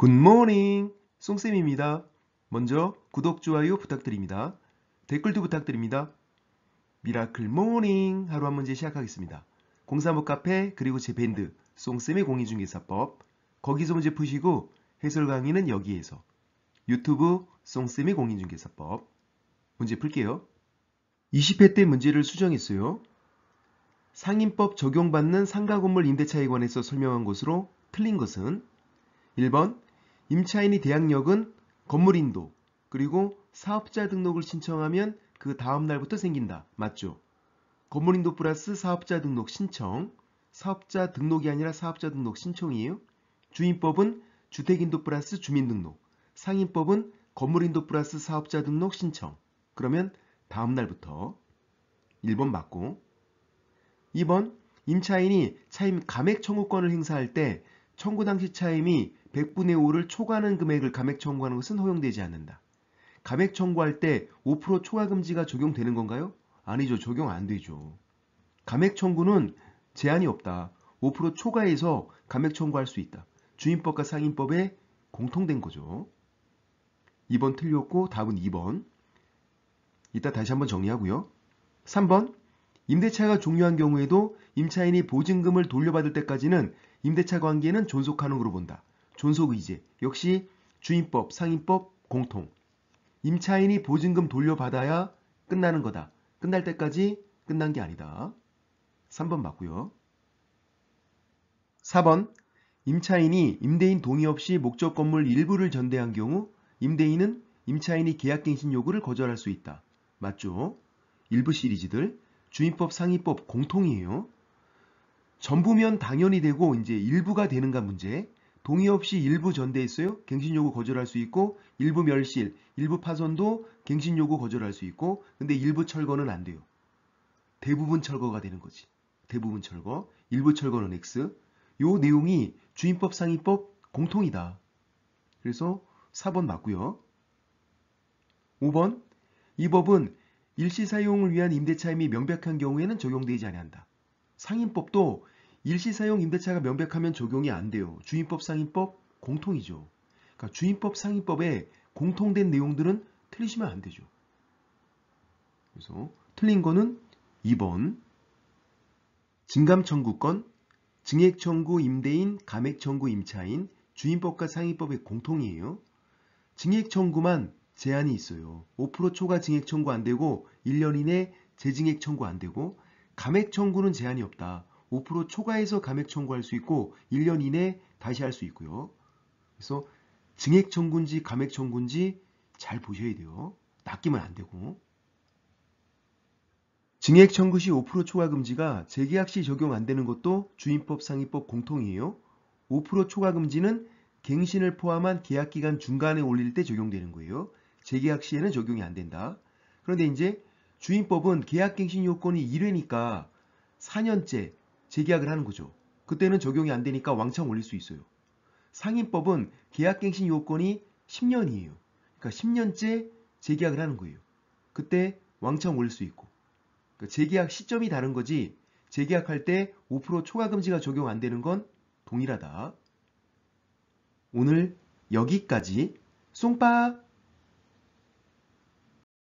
굿모닝 송쌤입니다. 먼저 구독, 좋아요 부탁드립니다. 댓글도 부탁드립니다. 미라클 모닝 하루 한 문제 시작하겠습니다. 공사모 카페 그리고 제 밴드 송쌤의 공인중개사법 거기서 문제 푸시고 해설 강의는 여기에서 유튜브 송쌤의 공인중개사법 문제 풀게요. 20회 때 문제를 수정했어요. 상인법 적용받는 상가 건물 임대차에 관해서 설명한 것으로 틀린 것은 1번 임차인이 대항력은 건물인도 그리고 사업자 등록을 신청하면 그 다음 날부터 생긴다. 맞죠? 건물인도 플러스 사업자 등록 신청 사업자 등록이 아니라 사업자 등록 신청이에요. 주인법은 주택인도 플러스 주민등록 상인법은 건물인도 플러스 사업자 등록 신청 그러면 다음 날부터 1번 맞고 2번 임차인이 차임 감액 청구권을 행사할 때 청구 당시 차임이 100분의 5를 초과하는 금액을 감액 청구하는 것은 허용되지 않는다. 감액 청구할 때 5% 초과 금지가 적용되는 건가요? 아니죠. 적용 안 되죠. 감액 청구는 제한이 없다. 5% 초과해서 감액 청구할 수 있다. 주임법과 상임법에 공통된 거죠. 2번 틀렸고 답은 2번. 이따 다시 한번 정리하고요. 3번 임대차가 종료한 경우에도 임차인이 보증금을 돌려받을 때까지는 임대차 관계는 존속하는 으로 본다. 존속의제 역시 주임법, 상임법 공통. 임차인이 보증금 돌려받아야 끝나는 거다. 끝날 때까지 끝난 게 아니다. 3번 맞고요. 4번 임차인이 임대인 동의 없이 목적 건물 일부를 전대한 경우 임대인은 임차인이 계약갱신 요구를 거절할 수 있다. 맞죠? 일부 시리즈들 주민법, 상위법 공통이에요. 전부면 당연히 되고 이제 일부가 되는가 문제. 동의 없이 일부 전대했어요. 갱신 요구 거절할 수 있고 일부 멸실, 일부 파손도 갱신 요구 거절할 수 있고 근데 일부 철거는 안 돼요. 대부분 철거가 되는 거지. 대부분 철거, 일부 철거는 X. 요 내용이 주임법 상위법 공통이다. 그래서 4번 맞고요. 5번 이 법은 일시 사용을 위한 임대차임이 명백한 경우에는 적용되지 않니다상인법도 일시 사용 임대차가 명백하면 적용이 안 돼요. 주임법, 상인법 공통이죠. 그러니까 주임법, 상인법에 공통된 내용들은 틀리시면 안 되죠. 그래서 틀린 거는 2번 증감청구권, 증액청구 임대인, 감액청구 임차인, 주임법과 상인법의 공통이에요. 증액청구만 제한이 있어요. 5% 초과 증액 청구 안 되고 1년 이내 재증액 청구 안 되고 감액 청구는 제한이 없다. 5% 초과해서 감액 청구할 수 있고 1년 이내 다시 할 수 있고요. 그래서 증액 청구인지 감액 청구인지 잘 보셔야 돼요. 낚이면 안 되고. 증액 청구 시 5% 초과 금지가 재계약 시 적용 안 되는 것도 주임법 상위법 공통이에요. 5% 초과 금지는 갱신을 포함한 계약 기간 중간에 올릴 때 적용되는 거예요. 재계약 시에는 적용이 안 된다. 그런데 이제 주임법은 계약갱신 요건이 1회니까 4년째 재계약을 하는 거죠. 그때는 적용이 안 되니까 왕창 올릴 수 있어요. 상임법은 계약갱신 요건이 10년이에요. 그러니까 10년째 재계약을 하는 거예요. 그때 왕창 올릴 수 있고. 그러니까 재계약 시점이 다른 거지 재계약할 때 5% 초과금지가 적용 안 되는 건 동일하다. 오늘 여기까지 송빠